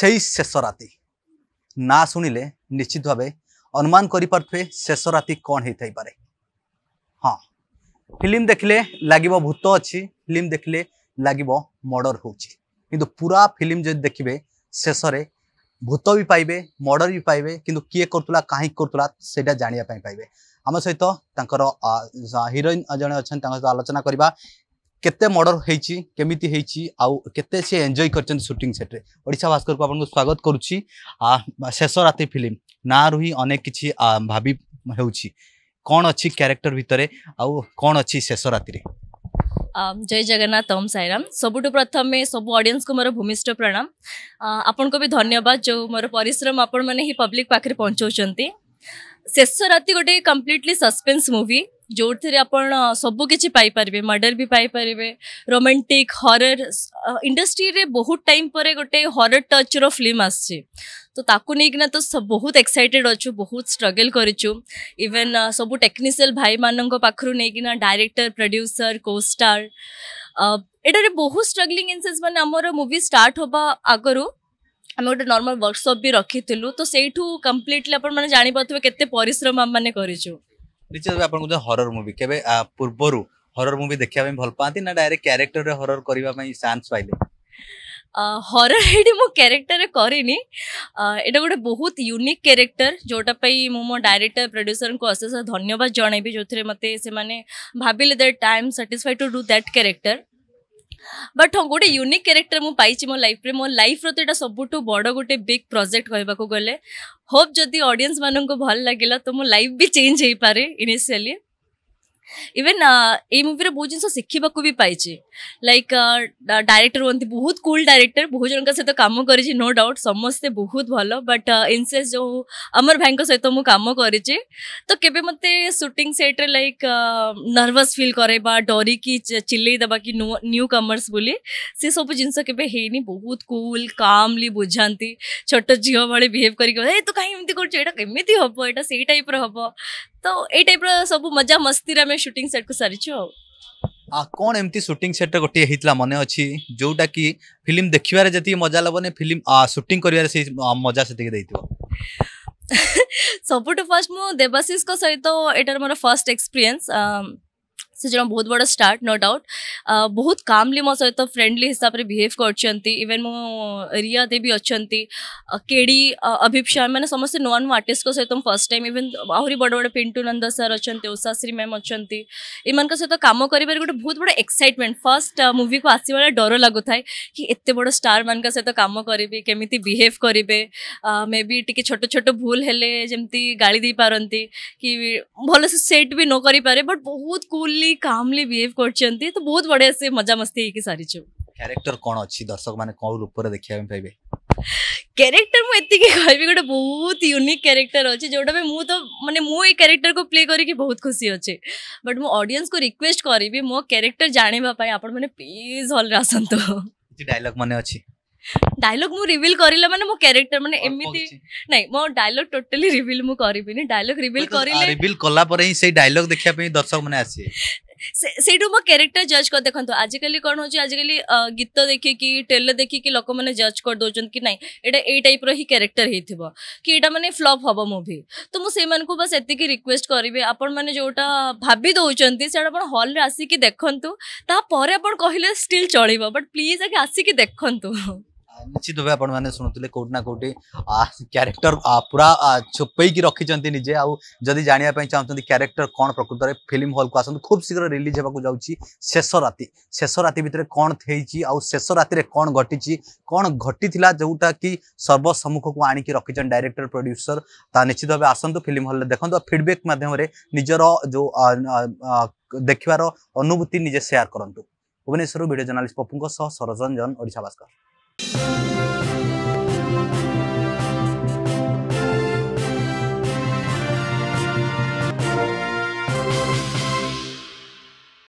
সেই শেষ ରାତି ନା ଶୁଣିଲେ ନିଶ୍ଚିତ ଭାବେ ଅନୁମାନ କରିପାରୁଥିବେ ଶେଷ ରାତି କ'ଣ ହେଇଥାଇପାରେ ହଁ ଫିଲ୍ମ ଦେଖିଲେ ଲାଗିବ ଭୂତ ଅଛି ଫିଲ୍ମ ଦେଖିଲେ ଲାଗିବ ମର୍ଡ଼ର ହେଉଛି କିନ୍ତୁ ପୁରା ଫିଲ୍ମ ଯଦି ଦେଖିବେ ଶେଷରେ ଭୂତ ବି ପାଇବେ ମର୍ଡ଼ର ବି ପାଇବେ କିନ୍ତୁ କିଏ କରୁଥିଲା କାହିଁକି କରୁଥିଲା ସେଇଟା ଜାଣିବା ପାଇଁ ପାଇବେ ଆମ ସହିତ ତାଙ୍କର ହିରୋଇନ୍ ଜଣେ ଅଛନ୍ତି ତାଙ୍କ ସହିତ ଆଲୋଚନା କରିବା केते मर्डर होमती आते सी एंजय कर सुटिंग सेट्रे ओा भास्कर को आपको स्वागत करुच्ची शेष राति फिल्म ना रू अनेक कि भावी हो कौन अच्छी क्यारेक्टर भितर आउ शेष राति जय जगन्नाथ ओम सैराम सबुठ प्रथम सब अडियस को मोर भूमिष्ठ प्रणाम आपण को भी धन्यवाद जो मोर पिश्रम आपण मैंने पब्लिक पाखे पहुँचा शेष राति गोटे कम्प्लीटली सस्पेन्स मुवी ଯେଉଁଥିରେ ଆପଣ ସବୁକିଛି ପାଇପାରିବେ ମର୍ଡର ବି ପାଇପାରିବେ ରୋମାଣ୍ଟିକ୍ ହରର୍ ଇଣ୍ଡଷ୍ଟ୍ରିରେ ବହୁତ ଟାଇମ୍ ପରେ ଗୋଟେ ହରର୍ ଟଚ୍ର ଫିଲ୍ମ ଆସିଛି ତ ତାକୁ ନେଇକିନା ତ ବହୁତ ଏକ୍ସାଇଟେଡ୍ ଅଛୁ ବହୁତ ଷ୍ଟ୍ରଗଲ୍ କରିଛୁ ଇଭେନ୍ ସବୁ ଟେକ୍ନିସିଆଲ ଭାଇମାନଙ୍କ ପାଖରୁ ନେଇକିନା ଡାଇରେକ୍ଟର ପ୍ରଡ୍ୟୁସର କୋଷ୍ଟାର ଏଠାରେ ବହୁତ ଷ୍ଟ୍ରଗଲିଂ ଇନ୍ ମାନେ ଆମର ମୁଭି ଷ୍ଟାର୍ଟ ହେବା ଆଗରୁ ଆମେ ଗୋଟେ ନର୍ମାଲ ୱାର୍କସପ୍ ବି ରଖିଥିଲୁ ତ ସେଇଠୁ କମ୍ପ୍ଲିଟଲି ଆପଣମାନେ ଜାଣିପାରୁଥିବେ କେତେ ପରିଶ୍ରମ ମାନେ କରିଛୁ निश्चित भाव आप हरर मुवि के पूर्व हरर मुवि देखा भल पाती ना डायरेक्ट क्यारेक्टर हरर करने चान्स पाइले हरर ये मो क्यारेक्टर करनी यहाँ गोटे बहुत यूनिक क्यारेक्टर जोटापी मुझ मो डायरेक्टर प्रड्यूसर को अशेष धन्यवाद जन जो थे मत भाविले that time satisfied to do that character but हाँ गोटे यूनिक क्यारेक्टर मुझे मो लाइफ मो लाइफ तो यहाँ सबुठ बड़ गोटे बिग प्रोजेक्ट कहवाक गले होप जदि ऑडियंस मानक भल लगे तो मो लाइफ भी चेंज हो पारे इनिशियली ଇଭେନ୍ ଏଇ ମୁଭିରେ ବହୁତ ଜିନିଷ ଶିଖିବାକୁ ବି ପାଇଛି ଲାଇକ୍ ଡାଇରେକ୍ଟର ହୁଅନ୍ତି ବହୁତ କୁଲ୍ ଡାଇରେକ୍ଟର ବହୁତ ଜଣଙ୍କ ସହିତ କାମ କରିଛି ନୋ ଡାଉଟ୍ ସମସ୍ତେ ବହୁତ ଭଲ ବଟ୍ ଇନ୍ସେସ୍ ଯେଉଁ ଅମର ଭାଇଙ୍କ ସହିତ ମୁଁ କାମ କରିଛି ତ କେବେ ମୋତେ ସୁଟିଂ ସେଟ୍ରେ ଲାଇକ୍ ନର୍ଭସ୍ ଫିଲ୍ କରେଇବା ଡରିକି ଚିଲେଇ ଦେବା କି ନ୍ୟୁ କମର୍ସ ବୋଲି ସେସବୁ ଜିନିଷ କେବେ ହେଇନି ବହୁତ କୁଲ୍ କାମ୍ଲି ବୁଝାନ୍ତି ଛୋଟ ଝିଅ ଭଳି ବିହେଭ୍ କରିକି ଏ ତୁ କାହିଁ ଏମିତି କରୁଛୁ ଏଇଟା କେମିତି ହବ ଏଇଟା ସେଇ ଟାଇପ୍ର ହବ ତ ଏଇ ଟାଇପ୍ର ସବୁ ମଜା ମସ୍ତିରେ ଆମେ ସୁଟିଂ ସେଟ୍କୁ ସାରିଛୁ ଆଉ आ कौन एमती सुटिंग सेट गोटे होता मन अच्छी जोटा कि फिल्म देखार जी मजा लगने फिल्म सुटिंग कर मजा से सबुठ फास्ट मु देवाशीष सहित एटार मोर फर्स्ट एक्सपीरियंस से जो बहुत बड़ स्टार्ट नो डाउट बहुत कामली मो सहित फ्रेंडली हिसाब से बिहेव करते इवेन मो रिया देवी अच्छा केड़ी अभिप्सा मैंने समस्त नुआ नुआ आर्टिस्ट सहित फर्स्ट टाइम इवेन आहरी बड़ बड़ पिंटू नंद सर अच्छा ओषाश्री मैम अच्छा इम सहित कम कर गोटे बहुत बड़ा एक्साइटमेंट फर्स्ट मुवी को आसवा डर लगुता है कि एत बड़ स्टार मान सहित कम करी केमी बिहेव करेंगे मे बी टी छोट छोट भूल हेले जमी गाड़ी दे पारती कि भल से सेट भी न पारे बट बहुत कुल्ली ଏତେ କାମଲି ବିହେଭ୍ କରିଛନ୍ତି ତ ବହୁତ ବଢିଆ ସେ ମଜା ମସ୍ତି ହେଇକି ସାରିଛୁ କ୍ୟାରେକ୍ଟର କ'ଣ ଅଛି ଦର୍ଶକ ମାନେ କୋଉ ରୂପରେ ଦେଖିବା ପାଇଁ ପାଇବେ କ୍ୟାରେକ୍ଟର ମୁଁ ଏତିକି କହିବି ଗୋଟେ ବହୁତ ୟୁନିକ୍ କ୍ୟାରେକ୍ଟର ଅଛି ଯେଉଁଟା ପାଇଁ ମୁଁ ତ ମାନେ ମୁଁ ଏଇ କ୍ୟାରେକ୍ଟରକୁ ପ୍ଲେ କରିକି ବହୁତ ଖୁସି ଅଛି ବଟ୍ ମୁଁ ଅଡିଏନ୍ସକୁ ରିକ୍ୱେଷ୍ଟ କରିବି ମୋ କ୍ୟାରେକ୍ଟର ଜାଣିବା ପାଇଁ ଆପଣମାନେ ପ୍ଲିଜ୍ ହଲ୍ରେ ଆସନ୍ତୁ କିଛି ଡାଇଲଗ୍ ମାନେ ଅଛି ଡାଇଲଗ୍ ମୁଁ ରିଭିଲ୍ କରିଲା ମାନେ ମୋ କ୍ୟାରେକ୍ଟର ମାନେ ଏମିତି ନାଇଁ ମୋ ଡାଇଲଗ୍ ଟୋଟାଲି ରିଭିଲ୍ ମୁଁ କରିବିନି ଡାଇଲଗ୍ ରିଭିଲ୍ କରିଲେ ରିଭିଲ୍ କଲା ପରେ ହିଁ ସେଇ ଡାଇଲଗ୍ ଦେଖିବା ପାଇଁ ଦର୍ଶକ ମାନେ ଆସିବେ ସେଇଠୁ ମୋ କ୍ୟାରେକ୍ଟର ଜଜ୍ କରି ଦେଖନ୍ତୁ ଆଜିକାଲି କ'ଣ ହେଉଛି ଆଜିକାଲି ଗୀତ ଦେଖିକି ଟ୍ରେଲର ଦେଖିକି ଲୋକମାନେ ଜଜ୍ କରିଦେଉଛନ୍ତି କି ନାଇଁ ଏଇଟା ଏଇ ଟାଇପ୍ର ହିଁ କ୍ୟାରେକ୍ଟର ହେଇଥିବ କି ଏଇଟା ମାନେ ଫ୍ଲପ୍ ହେବ ମୁଭି ତ ମୁଁ ସେଇମାନଙ୍କୁ ବାସ୍ ଏତିକି ରିକ୍ୱେଷ୍ଟ କରିବି ଆପଣମାନେ ଯେଉଁଟା ଭାବି ଦେଉଛନ୍ତି ସେଇଟା ଆପଣ ହଲ୍ରେ ଆସିକି ଦେଖନ୍ତୁ ତାପରେ ଆପଣ କହିଲେ ଷ୍ଟିଲ୍ ଚଳିବ ବଟ୍ ପ୍ଲିଜ୍ ଆଗେ ଆସିକି ଦେଖନ୍ତୁ ନିଶ୍ଚିତ ଭାବେ ଆପଣମାନେ ଶୁଣୁଥିଲେ କେଉଁଠି ନା କେଉଁଠି କ୍ୟାରେକ୍ଟର ପୁରା ଛୁପେଇକି ରଖିଛନ୍ତି ନିଜେ ଆଉ ଯଦି ଜାଣିବା ପାଇଁ ଚାହୁଁଛନ୍ତି କ୍ୟାରେକ୍ଟର କ'ଣ ପ୍ରକୃତରେ ଫିଲ୍ମ ହଲ୍କୁ ଆସନ୍ତୁ ଖୁବ୍ ଶୀଘ୍ର ରିଲିଜ୍ ହେବାକୁ ଯାଉଛି ଶେଷ ରାତି ଶେଷ ରାତି ଭିତରେ କ'ଣ ହେଇଛି ଆଉ ଶେଷ ରାତିରେ କ'ଣ ଘଟିଛି କ'ଣ ଘଟିଥିଲା ଯେଉଁଟା କି ସର୍ବସମ୍ମୁଖକୁ ଆଣିକି ରଖିଛନ୍ତି ଡାଇରେକ୍ଟର ପ୍ରଡ୍ୟୁସର ତା ନିଶ୍ଚିତ ଭାବେ ଆସନ୍ତୁ ଫିଲ୍ମ ହଲ୍ରେ ଦେଖନ୍ତୁ ଆଉ ଫିଡ଼ବ୍ୟାକ୍ ମାଧ୍ୟମରେ ନିଜର ଯେଉଁ ଦେଖିବାର ଅନୁଭୂତି ନିଜେ ସେୟାର କରନ୍ତୁ ଭୁବନେଶ୍ୱରରୁ ଭିଡ଼ିଓ ଜର୍ଣ୍ଣାଲିଷ୍ଟ ପପୁଙ୍କ ସହ ସରଜଞ୍ଜନ ଓଡ଼ିଶା ଭାସ୍କର Thank you.